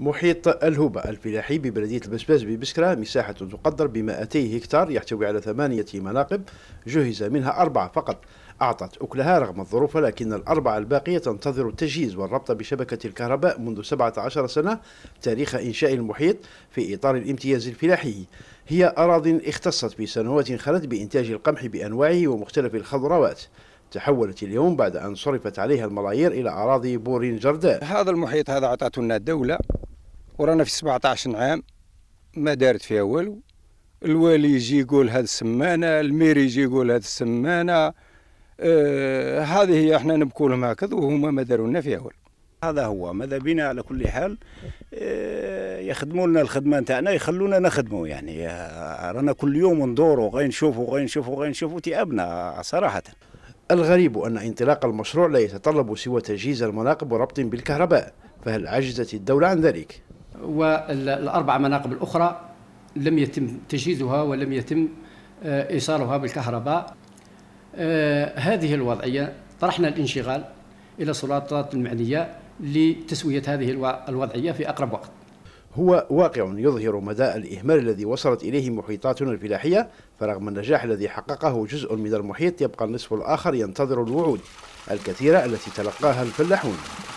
محيط الهوبة الفلاحي ببلدية البسباس ببسكرة مساحة تقدر ب 200 هكتار يحتوي على ثمانية مناقب جهز منها أربعة فقط أعطت أكلها رغم الظروف لكن الأربعة الباقية تنتظر التجهيز والربط بشبكة الكهرباء منذ 17 سنة تاريخ إنشاء المحيط في إطار الامتياز الفلاحي هي أراض اختصت في سنوات خلت بإنتاج القمح بأنواعه ومختلف الخضروات تحولت اليوم بعد أن صرفت عليها الملايير إلى أراضي بورين جرداء هذا المحيط هذا أعطته لنا الدولة ورانا في 17 عام ما دارت فيها والو الوالي يجي يقول هذه السمانه الميري يجي يقول هذه السمانه آه هذه هي احنا نبكوا لهم هكذا وهما ما داروا لنا فيها والو هذا هو ماذا بينا على كل حال آه، يخدموا لنا الخدمه نتاعنا يخلونا نخدموا يعني آه، رانا كل يوم ندوروا غير نشوفوا غير نشوفوا غير نشوفوا تيابنا صراحه الغريب أن انطلاق المشروع لا يتطلب سوى تجهيز المناقب وربط بالكهرباء فهل عجزت الدولة عن ذلك؟ والأربع مناقب الأخرى لم يتم تجهيزها ولم يتم آه، إيصالها بالكهرباء آه، هذه الوضعية طرحنا الانشغال إلى السلطات المعنية لتسوية هذه الوضعية في أقرب وقت هو واقع يظهر مدى الإهمال الذي وصلت إليه محيطاتنا الفلاحية فرغم النجاح الذي حققه جزء من المحيط يبقى النصف الآخر ينتظر الوعود الكثيرة التي تلقاها الفلاحون